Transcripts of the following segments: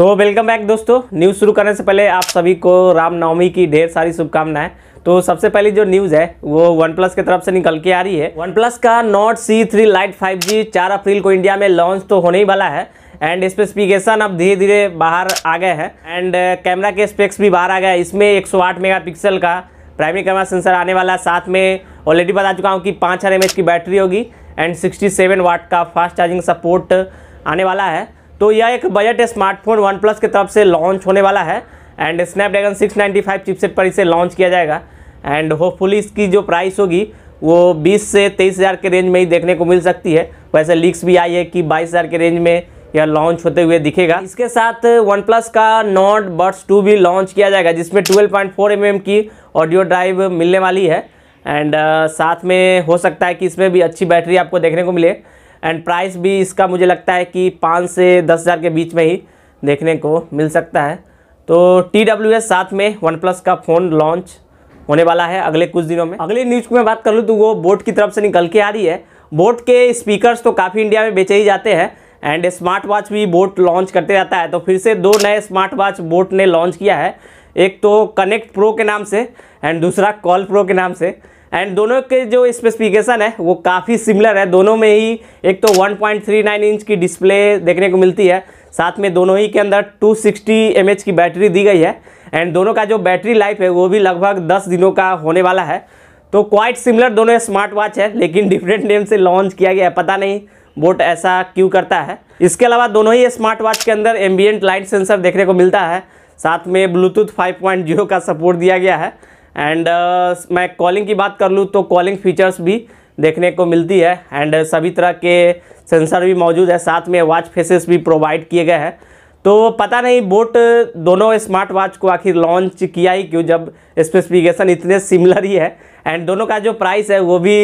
तो welcome back दोस्तों news शुरू करने से पहले आप सभी को रामनवमी की ढेर सारी शुभकामनाएं तो सबसे पहली जो न्यूज़ है वो वन प्लस की तरफ से निकल के आ रही है वन प्लस का Nord C three lite five G चार अप्रैल को इंडिया में लॉन्च तो होने ही वाला है एंड स्पेसिफिकेशन अब धीरे धीरे बाहर आ गए हैं एंड कैमरा uh, के स्पेक्स भी बाहर आ गए इसमें एक सौ का प्राइमरी कैमरा सेंसर आने वाला है साथ में ऑलरेडी बता चुका हूँ कि पाँच हज़ार की बैटरी होगी एंड सिक्सटी वाट का फास्ट चार्जिंग सपोर्ट आने वाला है तो यह एक बजट स्मार्टफोन वन प्लस की तरफ से लॉन्च होने वाला है एंड स्नैपड्रैगन 695 चिपसेट पर इसे लॉन्च किया जाएगा एंड होपफुली इसकी जो प्राइस होगी वो 20 से तेईस हज़ार के रेंज में ही देखने को मिल सकती है वैसे लीक्स भी आई है कि बाईस हज़ार के रेंज में यह लॉन्च होते हुए दिखेगा इसके साथ वन प्लस का नॉट बर्ड्स टू भी लॉन्च किया जाएगा जिसमें ट्वेल्व पॉइंट mm की ऑडियो ड्राइव मिलने वाली है एंड uh, साथ में हो सकता है कि इसमें भी अच्छी बैटरी आपको देखने को मिले एंड प्राइस भी इसका मुझे लगता है कि पाँच से दस हज़ार के बीच में ही देखने को मिल सकता है तो टी डब्ल्यू एस साथ में वन प्लस का फ़ोन लॉन्च होने वाला है अगले कुछ दिनों में अगले न्यूज़ की मैं बात कर लूँ तो वो बोट की तरफ से निकल के आ रही है बोट के स्पीकर्स तो काफ़ी इंडिया में बेचे ही जाते हैं एंड स्मार्ट वॉच भी बोट लॉन्च करते रहता है तो फिर से दो नए स्मार्ट वॉच बोट ने लॉन्च किया है एक तो कनेक्ट प्रो के नाम से एंड दूसरा कॉल प्रो के नाम से एंड दोनों के जो स्पेसिफिकेशन है वो काफ़ी सिमिलर है दोनों में ही एक तो 1.39 इंच की डिस्प्ले देखने को मिलती है साथ में दोनों ही के अंदर 260 सिक्सटी की बैटरी दी गई है एंड दोनों का जो बैटरी लाइफ है वो भी लगभग 10 दिनों का होने वाला है तो क्वाइट सिमिलर दोनों स्मार्ट वॉच है लेकिन डिफरेंट नेम से लॉन्च किया गया है पता नहीं बोट ऐसा क्यों करता है इसके अलावा दोनों ही स्मार्ट वॉच के अंदर एम्बियट लाइट सेंसर देखने को मिलता है साथ में ब्लूटूथ 5.0 का सपोर्ट दिया गया है एंड uh, मैं कॉलिंग की बात कर लूँ तो कॉलिंग फीचर्स भी देखने को मिलती है एंड uh, सभी तरह के सेंसर भी मौजूद है साथ में वॉच फेसेस भी प्रोवाइड किए गए हैं तो पता नहीं बोट uh, दोनों स्मार्ट वॉच को आखिर लॉन्च किया ही क्यों जब स्पेसिफिकेशन इतने सिमिलर ही है एंड दोनों का जो प्राइस है वो भी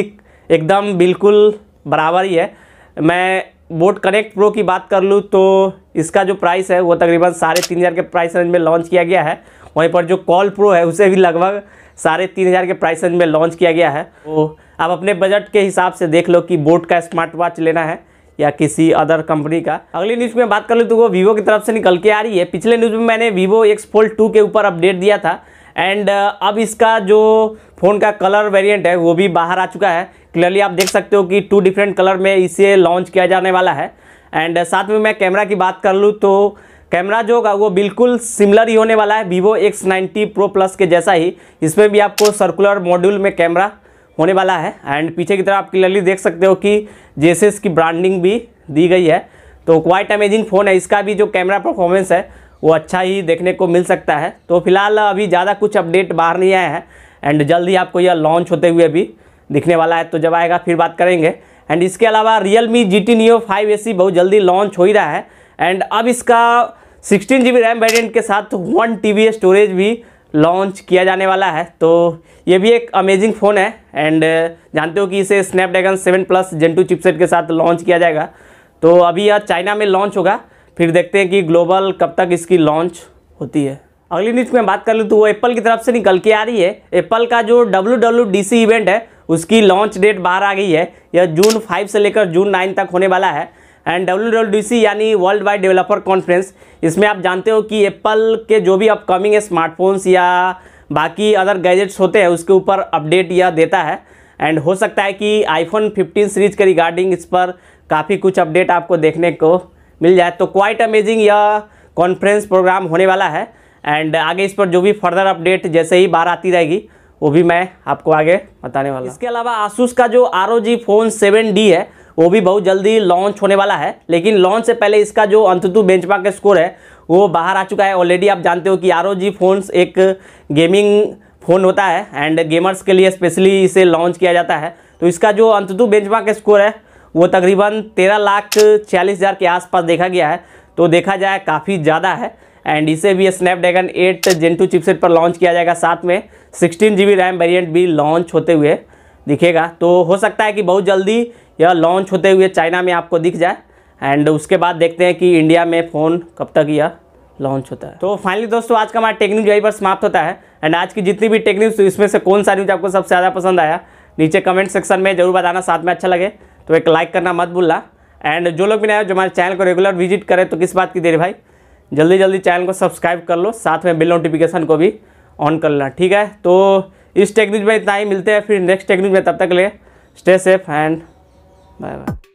एकदम बिल्कुल बराबर ही है मैं बोट कनेक्ट प्रो की बात कर लूँ तो इसका जो प्राइस है वो तकरीबन साढ़े तीन हज़ार के प्राइस रेंज में लॉन्च किया गया है वहीं पर जो कॉल प्रो है उसे भी लगभग साढ़े तीन हज़ार के प्राइस रेंज में लॉन्च किया गया है तो आप अपने बजट के हिसाब से देख लो कि बोट का स्मार्ट वॉच लेना है या किसी अदर कंपनी का अगली न्यूज़ में बात कर लूँ तो वो वीवो की तरफ से निकल के आ रही है पिछले न्यूज़ में मैंने वीवो एक्स फोल्ड टू के ऊपर अपडेट दिया था एंड uh, अब इसका जो फ़ोन का कलर वेरिएंट है वो भी बाहर आ चुका है क्लियरली आप देख सकते हो कि टू डिफरेंट कलर में इसे लॉन्च किया जाने वाला है एंड uh, साथ में मैं कैमरा की बात कर लूँ तो कैमरा जो होगा वो बिल्कुल सिमिलर ही होने वाला है Vivo X ninety pro plus के जैसा ही इसमें भी आपको सर्कुलर मॉड्यूल में कैमरा होने वाला है एंड पीछे की तरफ आप क्लियरली देख सकते हो कि जेसेस की ब्रांडिंग भी दी गई है तो क्वाइट अमेजिंग फ़ोन है इसका भी जो कैमरा परफॉर्मेंस है वो अच्छा ही देखने को मिल सकता है तो फिलहाल अभी ज़्यादा कुछ अपडेट बाहर नहीं आया है एंड जल्द ही आपको यह लॉन्च होते हुए भी दिखने वाला है तो जब आएगा फिर बात करेंगे एंड इसके अलावा Realme G T Neo five A बहुत जल्दी लॉन्च हो ही रहा है एंड अब इसका सिक्सटीन जी रैम वेरियंट के साथ वन टी स्टोरेज भी लॉन्च किया जाने वाला है तो ये भी एक अमेजिंग फ़ोन है एंड uh, जानते हो कि इसे Snapdragon seven plus gen two chipset के साथ लॉन्च किया जाएगा तो अभी यह चाइना में लॉन्च होगा फिर देखते हैं कि ग्लोबल कब तक इसकी लॉन्च होती है अगली न्यूज में बात कर लूँ तो वो एप्पल की तरफ से निकल के आ रही है एप्पल का जो डब्ल्यू इवेंट है उसकी लॉन्च डेट बाहर आ गई है यह जून फाइव से लेकर जून नाइन तक होने वाला है एंड डब्ल्यू यानी वर्ल्ड वाइड डेवलपर कॉन्फ्रेंस इसमें आप जानते हो कि एप्पल के जो भी अपकमिंग स्मार्टफोन्स या बाकी अदर गैजेट्स होते हैं उसके ऊपर अपडेट यह देता है एंड हो सकता है कि आईफोन 15 सीरीज के रिगार्डिंग इस पर काफ़ी कुछ अपडेट आपको देखने को मिल जाए तो क्वाइट अमेजिंग यह कॉन्फ्रेंस प्रोग्राम होने वाला है एंड आगे इस पर जो भी फर्दर अपडेट जैसे ही बार आती रहेगी वो भी मैं आपको आगे बताने वाला इसके अलावा आसूस का जो R O G phone seven D है वो भी बहुत जल्दी लॉन्च होने वाला है लेकिन लॉन्च से पहले इसका जो अंततु बेंचमार्क का स्कोर है वो बाहर आ चुका है ऑलरेडी आप जानते हो कि आर ओ फोन्स एक गेमिंग फ़ोन होता है एंड गेमर्स के लिए स्पेशली इसे लॉन्च किया जाता है तो इसका जो अंततु बेंचमार्क स्कोर है वो तकरीबन तेरह लाख छियालीस हज़ार के आसपास देखा गया है तो देखा जाए काफ़ी ज़्यादा है एंड इसे भी Snapdragon eight gen two chipset पर लॉन्च किया जाएगा साथ में सिक्सटीन जी रैम वेरियंट भी लॉन्च होते हुए दिखेगा तो हो सकता है कि बहुत जल्दी यह लॉन्च होते हुए चाइना में आपको दिख जाए एंड उसके बाद देखते हैं कि इंडिया में फ़ोन कब तक यह लॉन्च होता है तो फाइनली दोस्तों आज का हमारा टेक न्यूज यही पर समाप्त होता है एंड आज की जितनी भी टेक न्यूज इसमें से कौन सा न्यूज आपको सबसे ज़्यादा पसंद आया नीचे कमेंट सेक्शन में जरूर बताना साथ में अच्छा लगे तो एक लाइक करना मत भूलना एंड जो लोग भी नए जो हमारे चैनल को रेगुलर विजिट करें तो किस बात की देरी भाई जल्दी जल्दी चैनल को सब्सक्राइब कर लो साथ में बिल नोटिफिकेशन को भी ऑन कर लेना ठीक है तो इस टेक्निक में इतना ही मिलते हैं फिर नेक्स्ट टेक्निक में तब तक ले stay safe and bye bye